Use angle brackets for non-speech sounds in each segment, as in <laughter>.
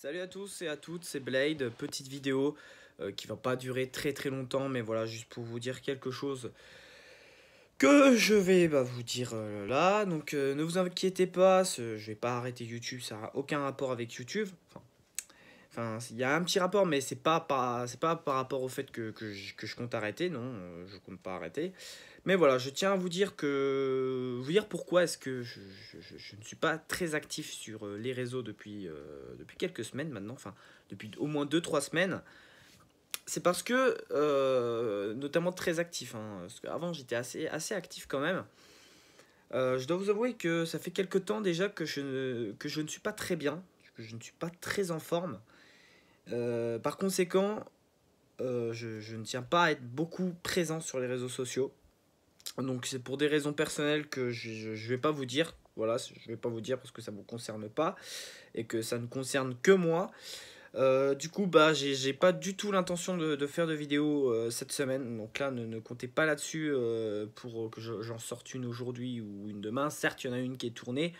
Salut à tous et à toutes, c'est Blade, petite vidéo euh, qui va pas durer très très longtemps, mais voilà, juste pour vous dire quelque chose que je vais bah, vous dire euh, là. Donc euh, ne vous inquiétez pas, je vais pas arrêter YouTube, ça n'a aucun rapport avec YouTube. Enfin, il y a un petit rapport, mais c'est pas, pas, par rapport au fait que, je, que je compte arrêter, non, je compte pas arrêter. Mais voilà, je tiens à vous dire que vous dire pourquoi est-ce que je, ne suis pas très actif sur euh, les réseaux depuis, euh, depuis quelques semaines maintenant, enfin depuis au moins 2-3 semaines. C'est parce que, euh, notamment très actif, hein, parce qu'avant j'étais assez, assez actif quand même. je dois vous avouer que ça fait quelques temps déjà que je ne, que je ne suis pas très bien, que je ne suis pas très en forme. par conséquent, je ne tiens pas à être beaucoup présent sur les réseaux sociaux. Donc c'est pour des raisons personnelles que je ne vais pas vous dire. Voilà, je ne vais pas vous dire parce que ça ne vous concerne pas et que ça ne concerne que moi. Euh, du coup, bah, j'ai pas du tout l'intention de, faire de vidéo euh, cette semaine. Donc là, ne, ne comptez pas là-dessus euh, pour que j'en sorte une aujourd'hui ou une demain. Certes, il y en a une qui est tournée,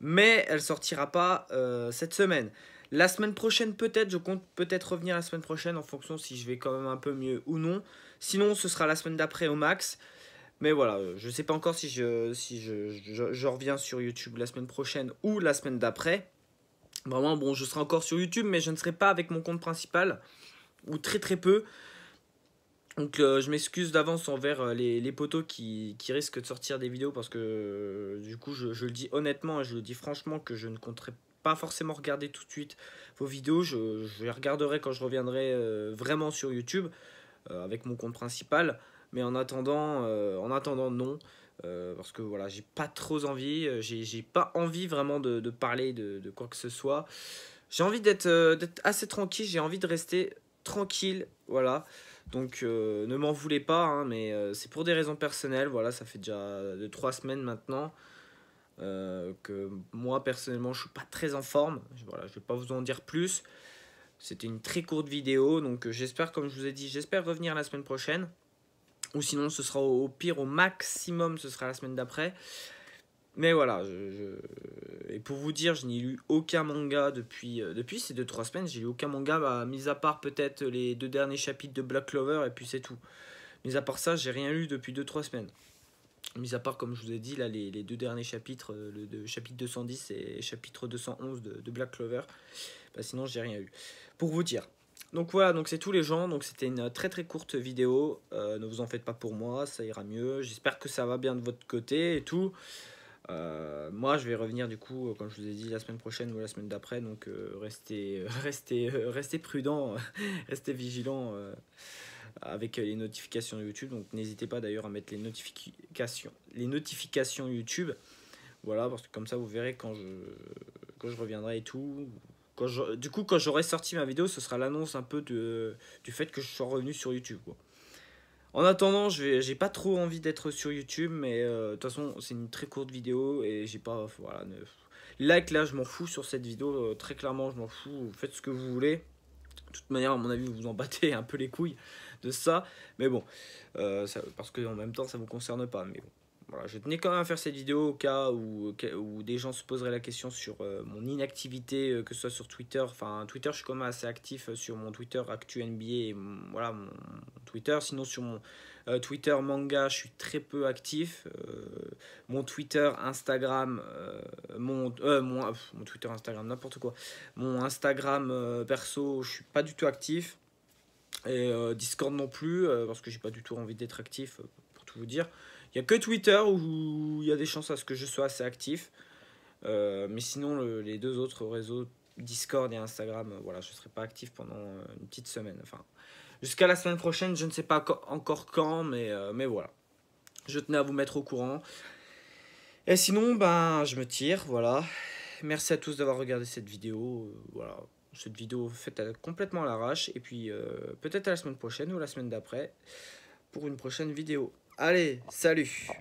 mais elle sortira pas cette semaine. La semaine prochaine, peut-être, je compte peut-être revenir la semaine prochaine en fonction si je vais quand même un peu mieux ou non. Sinon, ce sera la semaine d'après au max. Mais voilà, euh, je ne sais pas encore si, je, si je, reviens sur YouTube la semaine prochaine ou la semaine d'après. Vraiment, bon, je serai encore sur YouTube, mais je ne serai pas avec mon compte principal, ou très très peu. Donc euh, je m'excuse d'avance envers euh, les, les qui, risquent de sortir des vidéos, parce que du coup, je, le dis honnêtement et je le dis franchement que je ne compterai pas forcément regarder tout de suite vos vidéos. Je, les regarderai quand je reviendrai vraiment sur YouTube avec mon compte principal. Mais en attendant, euh, en attendant non. Euh, parce que voilà, j'ai pas trop envie, euh, j'ai pas envie vraiment de, parler de, quoi que ce soit. J'ai envie d'être assez tranquille, j'ai envie de rester tranquille, voilà. Donc ne m'en voulez pas, hein, mais c'est pour des raisons personnelles. Voilà, ça fait déjà 2-3 semaines maintenant que moi personnellement je suis pas très en forme. voilà, je vais pas vous en dire plus. C'était une très courte vidéo, donc j'espère, comme je vous ai dit, j'espère revenir la semaine prochaine. Ou sinon, ce sera au, pire, au maximum, ce sera la semaine d'après. Mais voilà, et pour vous dire, je n'ai lu aucun manga depuis, euh, depuis ces 2-3 semaines. J'ai lu aucun manga, bah, mis à part peut-être les deux derniers chapitres de Black Clover, et puis c'est tout. Mis à part ça, j'ai rien lu depuis 2-3 semaines. Mis à part, comme je vous ai dit, là, les, deux derniers chapitres, euh, le chapitre 210 et chapitre 211 de, Black Clover. Bah, sinon, j'ai rien eu. Pour vous dire, donc voilà, donc c'est tous les gens. Donc c'était une très très courte vidéo. Euh, ne vous en faites pas pour moi, ça ira mieux. J'espère que ça va bien de votre côté et tout. Euh, moi, je vais revenir du coup, euh, comme je vous ai dit, la semaine prochaine ou la semaine d'après. Donc restez, <laughs> restez, restez prudent, <laughs> restez vigilant avec les notifications YouTube. Donc n'hésitez pas d'ailleurs à mettre les notifications, les notifications YouTube. Voilà, parce que comme ça, vous verrez quand je, quand je reviendrai et tout du coup, quand j'aurai sorti ma vidéo, ce sera l'annonce un peu du fait que je sois revenu sur YouTube. En attendant, je j'ai pas trop envie d'être sur YouTube, mais euh, de toute façon, c'est une très courte vidéo et j'ai pas. Voilà, Like là, je m'en fous sur cette vidéo, euh, très clairement, je m'en fous. Faites ce que vous voulez. De toute manière, à mon avis, vous vous en battez un peu les couilles de ça. Mais bon, euh, parce que en même temps, ça vous concerne pas. Mais bon. Voilà, je tenais quand même à faire cette vidéo au cas où, des gens se poseraient la question sur euh, mon inactivité, euh, que ce soit sur Twitter. Enfin, Twitter, je suis quand même assez actif euh, sur mon Twitter ActuNBA. voilà, mon Twitter. Sinon, sur mon Twitter Manga, je suis très peu actif. mon Twitter Instagram, mon, mon, Twitter Instagram, n'importe quoi. Mon Instagram perso, je suis pas du tout actif. Et Discord non plus, parce que j'ai pas du tout envie d'être actif vous dire. Il n'y a que Twitter où il y a des chances à ce que je sois assez actif. Euh, mais sinon, les deux autres réseaux, Discord et Instagram, euh, voilà, je ne serai pas actif pendant euh, une petite semaine. Enfin, jusqu'à la semaine prochaine, je ne sais pas encore quand, mais, mais voilà. Je tenais à vous mettre au courant. Et sinon, ben, je me tire, voilà. Merci à tous d'avoir regardé cette vidéo. Voilà, cette vidéo faite complètement à l'arrache. Et puis, peut-être à la semaine prochaine ou la semaine d'après pour une prochaine vidéo. Allez, salut